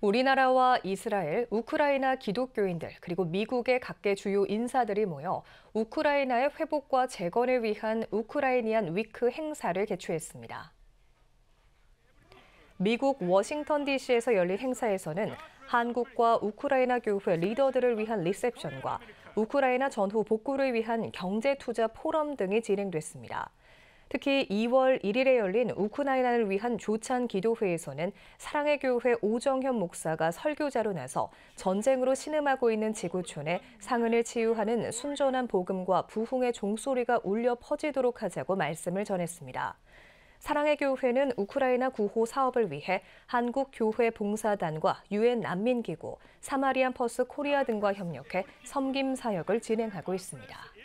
우리나라와 이스라엘, 우크라이나 기독교인들, 그리고 미국의 각계 주요 인사들이 모여 우크라이나의 회복과 재건을 위한 우크라이니안 위크 행사를 개최했습니다. 미국 워싱턴 DC에서 열린 행사에서는 한국과 우크라이나 교회 리더들을 위한 리셉션과 우크라이나 전후 복구를 위한 경제 투자 포럼 등이 진행됐습니다. 특히 2월 1일에 열린 우크라이나를 위한 조찬 기도회에서는 사랑의 교회 오정현 목사가 설교자로 나서 전쟁으로 신음하고 있는 지구촌에 상흔을 치유하는 순전한 복음과 부흥의 종소리가 울려 퍼지도록 하자고 말씀을 전했습니다. 사랑의 교회는 우크라이나 구호 사업을 위해 한국 교회 봉사단과 유엔 난민기구, 사마리안 퍼스 코리아 등과 협력해 섬김 사역을 진행하고 있습니다.